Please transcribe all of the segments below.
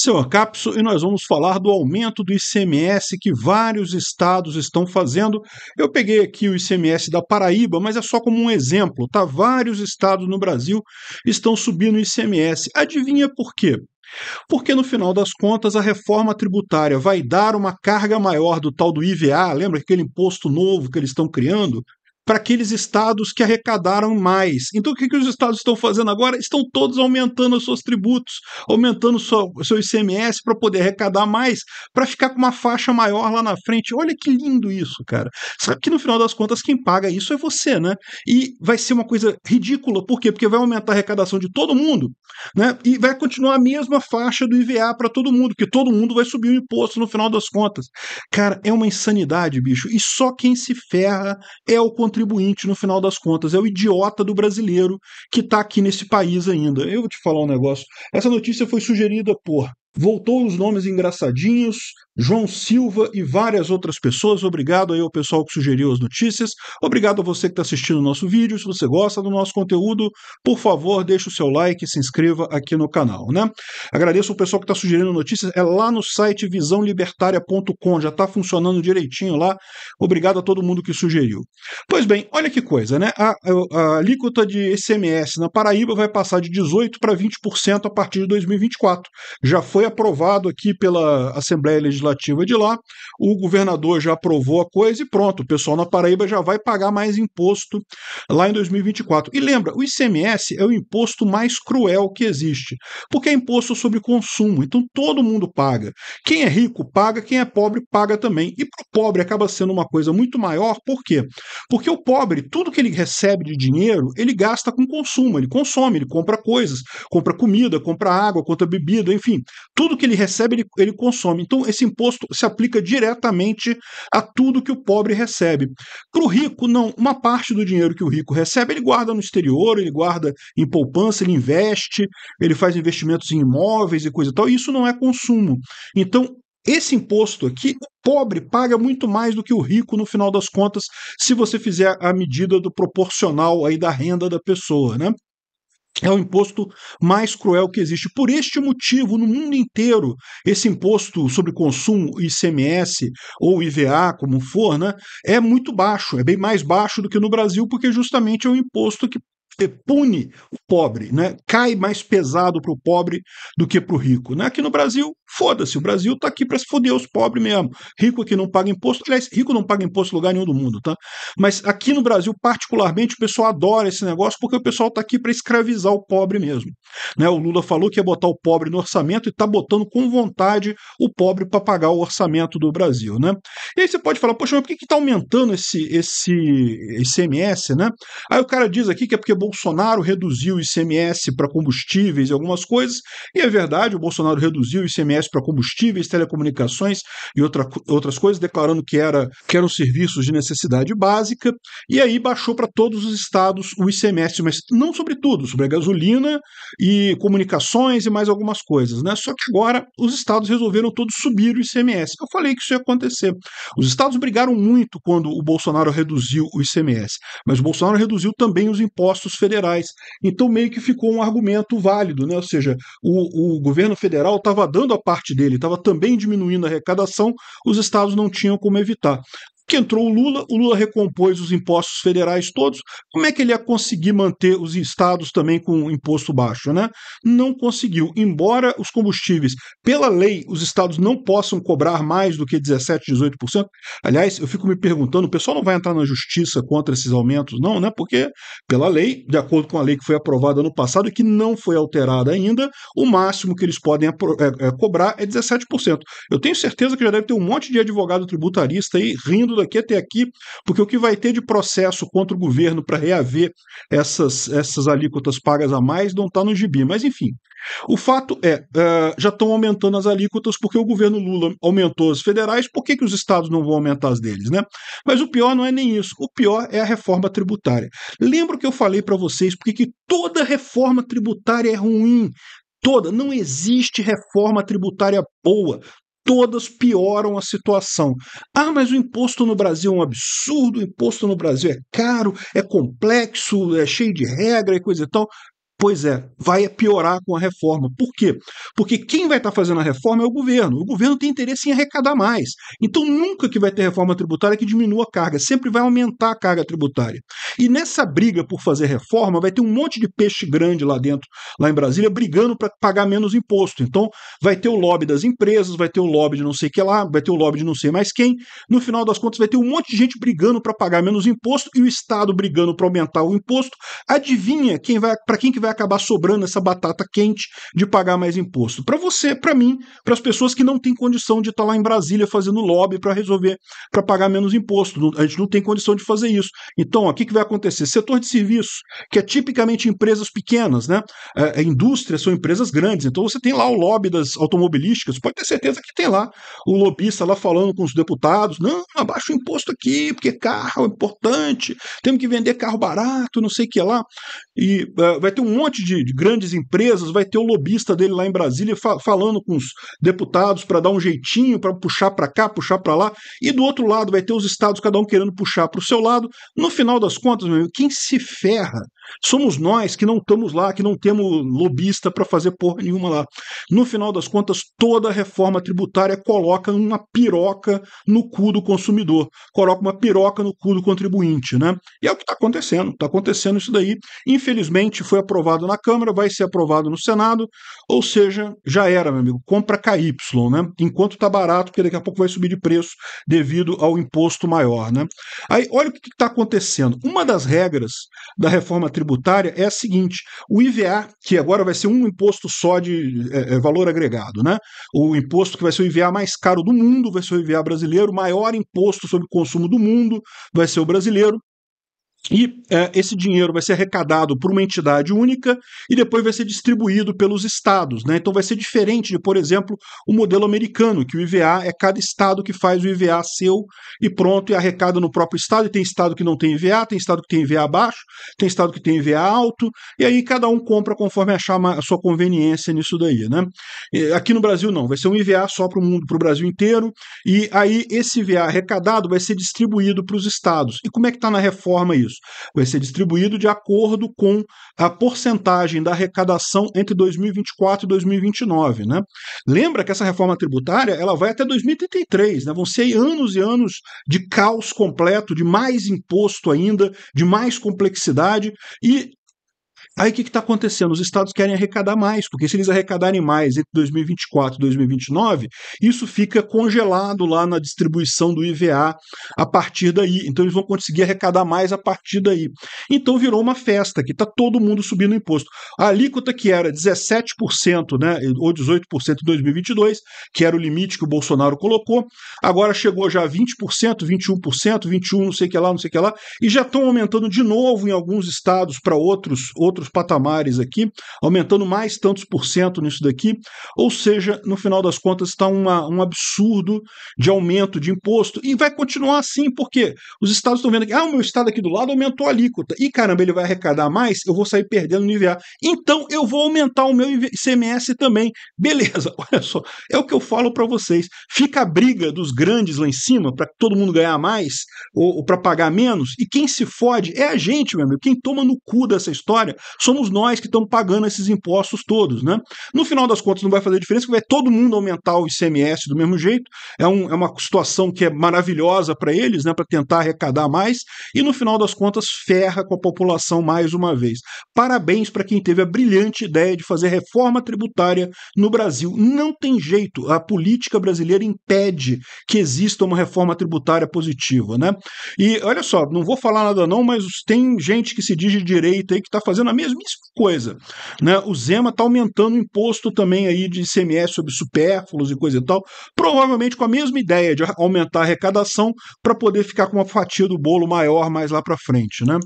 senhor Capso, e nós vamos falar do aumento do ICMS que vários estados estão fazendo. Eu peguei aqui o ICMS da Paraíba, mas é só como um exemplo, tá? Vários estados no Brasil estão subindo o ICMS. Adivinha por quê? Porque no final das contas a reforma tributária vai dar uma carga maior do tal do IVA, lembra aquele imposto novo que eles estão criando? para aqueles estados que arrecadaram mais. Então, o que, que os estados estão fazendo agora? Estão todos aumentando os seus tributos, aumentando o seu ICMS para poder arrecadar mais, para ficar com uma faixa maior lá na frente. Olha que lindo isso, cara. Sabe que no final das contas, quem paga isso é você, né? E vai ser uma coisa ridícula, por quê? Porque vai aumentar a arrecadação de todo mundo, né? E vai continuar a mesma faixa do IVA para todo mundo, porque todo mundo vai subir o imposto no final das contas. Cara, é uma insanidade, bicho. E só quem se ferra é o contribuinte contribuinte no final das contas, é o idiota do brasileiro que está aqui nesse país ainda. Eu vou te falar um negócio. Essa notícia foi sugerida por Voltou os nomes engraçadinhos, João Silva e várias outras pessoas. Obrigado aí ao pessoal que sugeriu as notícias. Obrigado a você que está assistindo o nosso vídeo. Se você gosta do nosso conteúdo, por favor, deixe o seu like e se inscreva aqui no canal, né? Agradeço o pessoal que está sugerindo notícias. É lá no site visãolibertária.com, já está funcionando direitinho lá. Obrigado a todo mundo que sugeriu. Pois bem, olha que coisa, né? A, a, a alíquota de ICMS na Paraíba vai passar de 18% para 20% a partir de 2024. Já foi aprovado aqui pela Assembleia Legislativa legislativa de lá, o governador já aprovou a coisa e pronto, o pessoal na Paraíba já vai pagar mais imposto lá em 2024. E lembra, o ICMS é o imposto mais cruel que existe, porque é imposto sobre consumo, então todo mundo paga. Quem é rico paga, quem é pobre paga também. E para o pobre acaba sendo uma coisa muito maior, por quê? Porque o pobre, tudo que ele recebe de dinheiro, ele gasta com consumo, ele consome, ele compra coisas, compra comida, compra água, compra bebida, enfim, tudo que ele recebe, ele, ele consome. Então, esse imposto imposto se aplica diretamente a tudo que o pobre recebe. Para o rico, não. Uma parte do dinheiro que o rico recebe, ele guarda no exterior, ele guarda em poupança, ele investe, ele faz investimentos em imóveis e coisa e tal. E isso não é consumo. Então, esse imposto aqui, o pobre paga muito mais do que o rico no final das contas, se você fizer a medida do proporcional aí da renda da pessoa, né? é o imposto mais cruel que existe. Por este motivo, no mundo inteiro, esse imposto sobre consumo, ICMS ou IVA, como for, né, é muito baixo, é bem mais baixo do que no Brasil, porque justamente é um imposto que pune o pobre, né? cai mais pesado para o pobre do que para o rico. Né? Aqui no Brasil, foda-se, o Brasil está aqui para se foder os pobres mesmo. Rico aqui não paga imposto, aliás, rico não paga imposto em lugar nenhum do mundo, tá? Mas aqui no Brasil, particularmente, o pessoal adora esse negócio porque o pessoal está aqui para escravizar o pobre mesmo. Né? O Lula falou que ia botar o pobre no orçamento e está botando com vontade o pobre para pagar o orçamento do Brasil. Né? E aí você pode falar, poxa, mas por que está aumentando esse, esse, esse MS, Né? Aí o cara diz aqui que é porque Bolsonaro reduziu o ICMS para combustíveis e algumas coisas, e é verdade, o Bolsonaro reduziu o ICMS para combustíveis, telecomunicações e outra, outras coisas, declarando que, era, que eram serviços de necessidade básica, e aí baixou para todos os estados o ICMS, mas não sobre tudo, sobre a gasolina e comunicações e mais algumas coisas, né? Só que agora os estados resolveram todos subir o ICMS. Eu falei que isso ia acontecer. Os estados brigaram muito quando o Bolsonaro reduziu o ICMS, mas o Bolsonaro reduziu também os impostos federais. Então, meio que ficou um argumento válido, né? ou seja, o, o governo federal estava dando a parte dele, estava também diminuindo a arrecadação, os estados não tinham como evitar que entrou o Lula, o Lula recompôs os impostos federais todos. Como é que ele ia conseguir manter os estados também com imposto baixo, né? Não conseguiu. Embora os combustíveis, pela lei, os estados não possam cobrar mais do que 17, 18%. Aliás, eu fico me perguntando, o pessoal não vai entrar na justiça contra esses aumentos, não, né? Porque pela lei, de acordo com a lei que foi aprovada no passado e que não foi alterada ainda, o máximo que eles podem é, é, cobrar é 17%. Eu tenho certeza que já deve ter um monte de advogado tributarista aí rindo daqui até aqui, porque o que vai ter de processo contra o governo para reaver essas, essas alíquotas pagas a mais não está no gibi. Mas, enfim, o fato é, uh, já estão aumentando as alíquotas porque o governo Lula aumentou as federais, por que, que os estados não vão aumentar as deles, né? Mas o pior não é nem isso, o pior é a reforma tributária. Lembro que eu falei para vocês porque que toda reforma tributária é ruim, toda. Não existe reforma tributária boa todas pioram a situação. Ah, mas o imposto no Brasil é um absurdo, o imposto no Brasil é caro, é complexo, é cheio de regra e coisa e tal. Pois é, vai piorar com a reforma. Por quê? Porque quem vai estar tá fazendo a reforma é o governo. O governo tem interesse em arrecadar mais. Então, nunca que vai ter reforma tributária que diminua a carga, sempre vai aumentar a carga tributária. E nessa briga por fazer reforma, vai ter um monte de peixe grande lá dentro, lá em Brasília, brigando para pagar menos imposto. Então, vai ter o lobby das empresas, vai ter o lobby de não sei que lá, vai ter o lobby de não sei mais quem. No final das contas, vai ter um monte de gente brigando para pagar menos imposto e o Estado brigando para aumentar o imposto. Adivinha quem vai para quem que vai vai acabar sobrando essa batata quente de pagar mais imposto? Para você, para mim, para as pessoas que não têm condição de estar tá lá em Brasília fazendo lobby para resolver, para pagar menos imposto. A gente não tem condição de fazer isso. Então, o que, que vai acontecer? Setor de serviços, que é tipicamente empresas pequenas, né? É, é indústria são empresas grandes. Então, você tem lá o lobby das automobilísticas, pode ter certeza que tem lá o lobista lá falando com os deputados: não, abaixa o imposto aqui, porque carro é importante, temos que vender carro barato, não sei o que lá. E uh, vai ter um monte de, de, grandes empresas, vai ter o lobista dele lá em Brasília fa falando com os deputados para dar um jeitinho, para puxar para cá, puxar para lá, e do outro lado vai ter os estados, cada um querendo puxar para o seu lado. No final das contas, meu, quem se ferra Somos nós que não estamos lá, que não temos lobista para fazer porra nenhuma lá. No final das contas, toda reforma tributária coloca uma piroca no cu do consumidor, coloca uma piroca no cu do contribuinte, né? E é o que está acontecendo. Está acontecendo isso daí. Infelizmente, foi aprovado na Câmara, vai ser aprovado no Senado, ou seja, já era, meu amigo. Compra KY, né? Enquanto está barato, porque daqui a pouco vai subir de preço devido ao imposto maior, né? Aí, olha o que está acontecendo. Uma das regras da reforma tributária tributária é a seguinte: o IVA, que agora vai ser um imposto só de é, é, valor agregado, né? O imposto que vai ser o IVA mais caro do mundo vai ser o IVA brasileiro, o maior imposto sobre consumo do mundo vai ser o brasileiro. E é, esse dinheiro vai ser arrecadado por uma entidade única e depois vai ser distribuído pelos estados. Né? Então vai ser diferente de, por exemplo, o modelo americano, que o IVA é cada estado que faz o IVA seu e pronto, e arrecada no próprio estado. E tem estado que não tem IVA, tem estado que tem IVA baixo, tem estado que tem IVA alto, e aí cada um compra conforme achar a sua conveniência nisso daí. Né? Aqui no Brasil não, vai ser um IVA só para o mundo, para o Brasil inteiro, e aí esse IVA arrecadado vai ser distribuído para os estados. E como é que está na reforma isso? isso. Vai ser distribuído de acordo com a porcentagem da arrecadação entre 2024 e 2029. Né? Lembra que essa reforma tributária ela vai até 2033, né? vão ser anos e anos de caos completo, de mais imposto ainda, de mais complexidade, e Aí o que está acontecendo? Os estados querem arrecadar mais, porque se eles arrecadarem mais entre 2024 e 2029, isso fica congelado lá na distribuição do IVA a partir daí. Então eles vão conseguir arrecadar mais a partir daí. Então virou uma festa que está todo mundo subindo o imposto. A alíquota que era 17%, né, ou 18% em 2022, que era o limite que o Bolsonaro colocou, agora chegou já a 20%, 21%, 21% não sei o que lá, não sei o que lá, e já estão aumentando de novo em alguns estados para outros outros outros patamares aqui, aumentando mais tantos por cento nisso daqui. Ou seja, no final das contas, está um absurdo de aumento de imposto e vai continuar assim, porque os estados estão vendo que, ah, o meu estado aqui do lado aumentou a alíquota e caramba, ele vai arrecadar mais, eu vou sair perdendo no IVA. Então eu vou aumentar o meu ICMS também. Beleza, olha só, é o que eu falo para vocês. Fica a briga dos grandes lá em cima para todo mundo ganhar mais ou, ou para pagar menos e quem se fode é a gente, meu amigo. Quem toma no cu dessa história somos nós que estamos pagando esses impostos todos, né? No final das contas não vai fazer diferença, porque vai todo mundo aumentar o ICMS do mesmo jeito, é, um, é uma situação que é maravilhosa para eles, né, para tentar arrecadar mais, e no final das contas ferra com a população mais uma vez. Parabéns para quem teve a brilhante ideia de fazer reforma tributária no Brasil. Não tem jeito, a política brasileira impede que exista uma reforma tributária positiva, né? E olha só, não vou falar nada não, mas tem gente que se diz de direita aí que está fazendo a mesmíssima coisa. Né? O Zema está aumentando o imposto também aí de ICMS sobre supérfluos e coisa e tal, provavelmente com a mesma ideia de aumentar a arrecadação para poder ficar com uma fatia do bolo maior mais lá para frente. Né?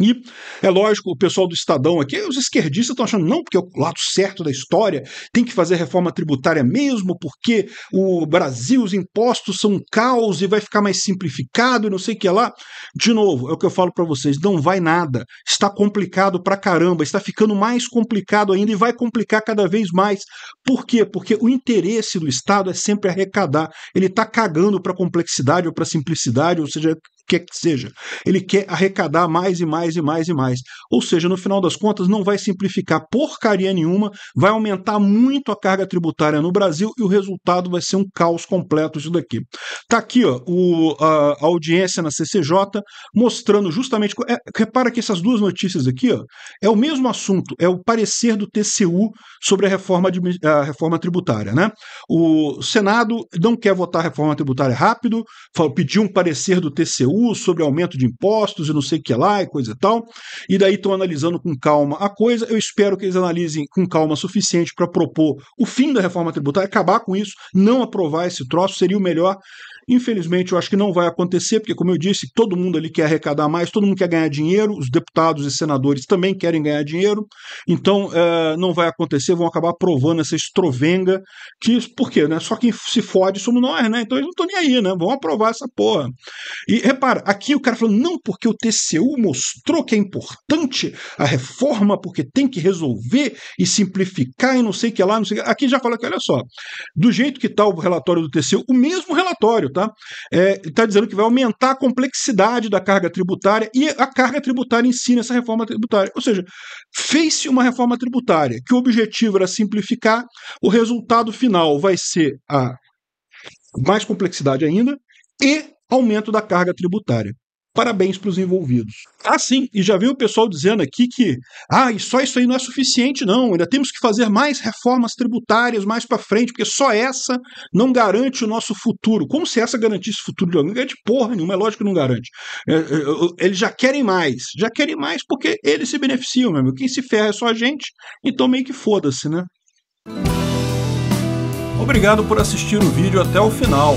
E é lógico, o pessoal do Estadão aqui, os esquerdistas estão achando, não, porque é o lado certo da história, tem que fazer reforma tributária mesmo, porque o Brasil, os impostos são um caos e vai ficar mais simplificado e não sei o que lá. De novo, é o que eu falo para vocês, não vai nada. Está complicado pra caramba, está ficando mais complicado ainda e vai complicar cada vez mais. Por quê? Porque o interesse do Estado é sempre arrecadar. Ele está cagando para complexidade ou para simplicidade, ou seja, quer que seja. Ele quer arrecadar mais e mais e mais e mais. Ou seja, no final das contas, não vai simplificar porcaria nenhuma, vai aumentar muito a carga tributária no Brasil e o resultado vai ser um caos completo isso daqui. Tá aqui ó, o, a, a audiência na CCJ mostrando justamente. É, repara que essas duas notícias aqui ó, é o mesmo assunto, é o parecer do TCU sobre a reforma, a reforma tributária. Né? O Senado não quer votar a reforma tributária rápido, pediu um parecer do TCU sobre aumento de impostos e não sei o que lá e coisa e tal. E daí estão analisando com calma a coisa. Eu espero que eles analisem com calma suficiente para propor o fim da reforma tributária, acabar com isso, não aprovar esse troço, seria o melhor. Infelizmente, eu acho que não vai acontecer, porque, como eu disse, todo mundo ali quer arrecadar mais, todo mundo quer ganhar dinheiro, os deputados e senadores também querem ganhar dinheiro, então é, não vai acontecer, vão acabar aprovando essa estrovenga, que, por quê? Né? Só quem se fode somos nós, né? Então eles não estão nem aí, né? Vão aprovar essa porra. E repare, Cara, aqui o cara falou, não, porque o TCU mostrou que é importante a reforma, porque tem que resolver e simplificar e não sei o que lá, não sei que. Aqui já fala que, olha só, do jeito que está o relatório do TCU, o mesmo relatório, tá? Está é, tá dizendo que vai aumentar a complexidade da carga tributária e a carga tributária em si nessa reforma tributária. Ou seja, fez-se uma reforma tributária que o objetivo era simplificar, o resultado final vai ser a mais complexidade ainda e aumento da carga tributária. Parabéns para os envolvidos. Ah, sim, e já viu o pessoal dizendo aqui que ah, e só isso aí não é suficiente, não. Ainda temos que fazer mais reformas tributárias mais para frente, porque só essa não garante o nosso futuro. Como se essa garantisse o futuro de alguém? Garante porra nenhuma, é lógico que não garante. É, é, é, eles já querem mais, já querem mais porque eles se beneficiam, meu amigo. Quem se ferra é só a gente, então meio que foda-se, né? Obrigado por assistir o vídeo até o final.